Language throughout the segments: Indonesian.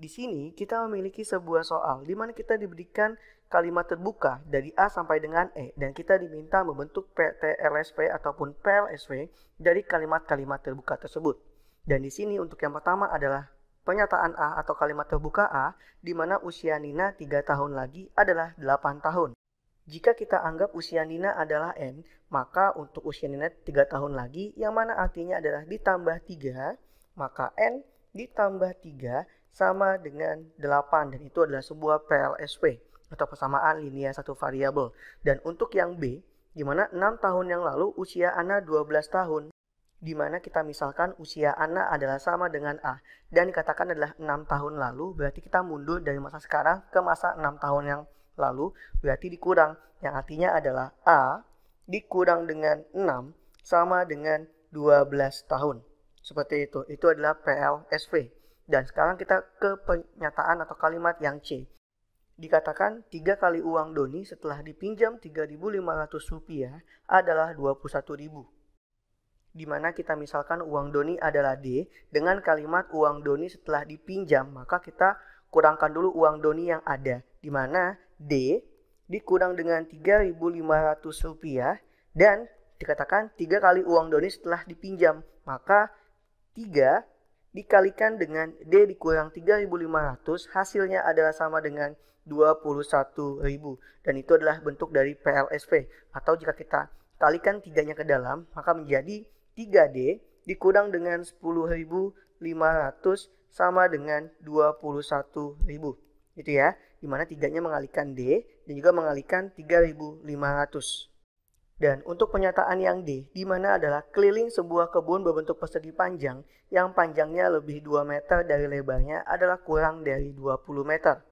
Di sini kita memiliki sebuah soal di mana kita diberikan kalimat terbuka dari A sampai dengan E dan kita diminta membentuk PTLSP ataupun PLSV dari kalimat-kalimat terbuka tersebut. Dan di sini untuk yang pertama adalah pernyataan A atau kalimat terbuka A di mana usia Nina 3 tahun lagi adalah 8 tahun. Jika kita anggap usia Nina adalah N, maka untuk usia Nina 3 tahun lagi yang mana artinya adalah ditambah 3, maka N ditambah 3 sama dengan 8 dan itu adalah sebuah PLSP atau persamaan linear satu variabel. Dan untuk yang B, di mana 6 tahun yang lalu usia Ana 12 tahun, di mana kita misalkan usia Ana adalah sama dengan A dan dikatakan adalah 6 tahun lalu, berarti kita mundur dari masa sekarang ke masa 6 tahun yang lalu, berarti dikurang yang artinya adalah A dikurang dengan 6 sama dengan 12 tahun. Seperti itu. Itu adalah PLSV. Dan sekarang kita ke pernyataan atau kalimat yang C. Dikatakan tiga kali uang Doni setelah dipinjam rp rupiah adalah Rp21.000. Di mana kita misalkan uang Doni adalah D, dengan kalimat uang Doni setelah dipinjam, maka kita kurangkan dulu uang Doni yang ada. Di mana D dikurang dengan rp rupiah dan dikatakan tiga kali uang Doni setelah dipinjam, maka 3 dikalikan dengan D dikurang 3500 hasilnya adalah sama dengan 21.000 dan itu adalah bentuk dari PLSP atau jika kita kalikan tiganya ke dalam maka menjadi 3D dikurang dengan 10.500 sama dengan 21.000 itu ya dimana tiganya mengalikan D dan juga mengalikan 3.500 dan untuk penyataan yang D, di mana adalah keliling sebuah kebun berbentuk persegi panjang yang panjangnya lebih 2 meter dari lebarnya adalah kurang dari 20 meter.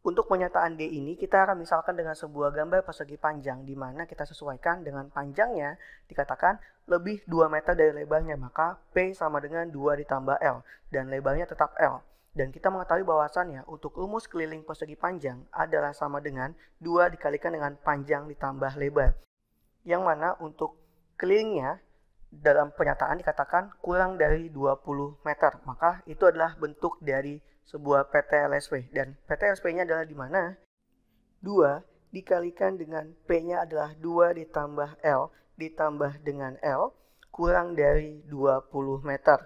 Untuk penyataan D ini kita akan misalkan dengan sebuah gambar persegi panjang di mana kita sesuaikan dengan panjangnya dikatakan lebih 2 meter dari lebarnya maka P sama dengan 2 ditambah L dan lebarnya tetap L. Dan kita mengetahui bahwasannya untuk rumus keliling persegi panjang adalah sama dengan 2 dikalikan dengan panjang ditambah lebar yang mana untuk kelilingnya dalam pernyataan dikatakan kurang dari 20 meter. Maka itu adalah bentuk dari sebuah PT LSP. Dan PT LSP-nya adalah di mana? 2 dikalikan dengan P-nya adalah 2 ditambah L ditambah dengan L kurang dari 20 meter.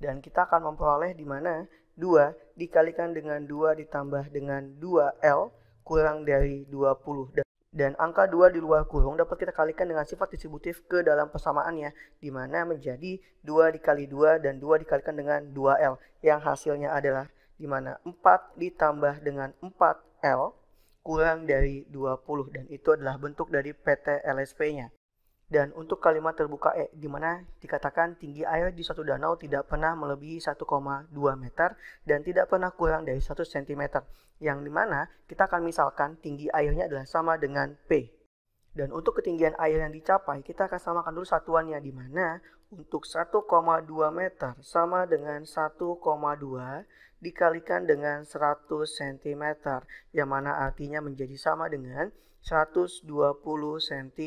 Dan kita akan memperoleh di mana 2 dikalikan dengan 2 ditambah dengan 2L kurang dari 20. Dan dan angka 2 di luar kurung dapat kita kalikan dengan sifat distributif ke dalam persamaannya, di mana menjadi 2 dikali 2 dan 2 dikalikan dengan 2L, yang hasilnya adalah di mana 4 ditambah dengan 4L kurang dari 20, dan itu adalah bentuk dari PT LSP-nya dan untuk kalimat terbuka E, di mana dikatakan tinggi air di suatu danau tidak pernah melebihi 1,2 meter dan tidak pernah kurang dari 1 cm, yang dimana kita akan misalkan tinggi airnya adalah sama dengan P. Dan untuk ketinggian air yang dicapai, kita akan samakan dulu satuannya di mana untuk 1,2 meter sama dengan 1,2 dikalikan dengan 100 cm yang mana artinya menjadi sama dengan 120 cm.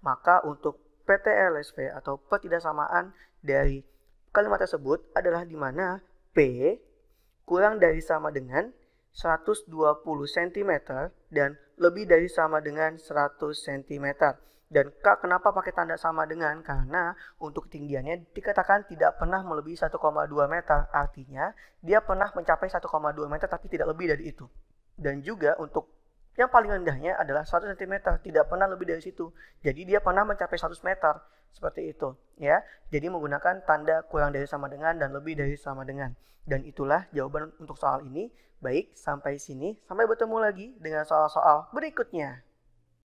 Maka untuk PTLSP atau pertidaksamaan dari kalimat tersebut adalah di mana P kurang dari sama dengan 120 cm dan lebih dari sama dengan 100 cm. Dan Kak, kenapa pakai tanda sama dengan? Karena untuk ketinggiannya dikatakan tidak pernah melebihi 1,2 meter. Artinya, dia pernah mencapai 1,2 meter tapi tidak lebih dari itu. Dan juga untuk yang paling rendahnya adalah 1 cm, tidak pernah lebih dari situ. Jadi dia pernah mencapai 100 meter, seperti itu. ya. Jadi menggunakan tanda kurang dari sama dengan dan lebih dari sama dengan. Dan itulah jawaban untuk soal ini. Baik, sampai sini. Sampai bertemu lagi dengan soal-soal berikutnya.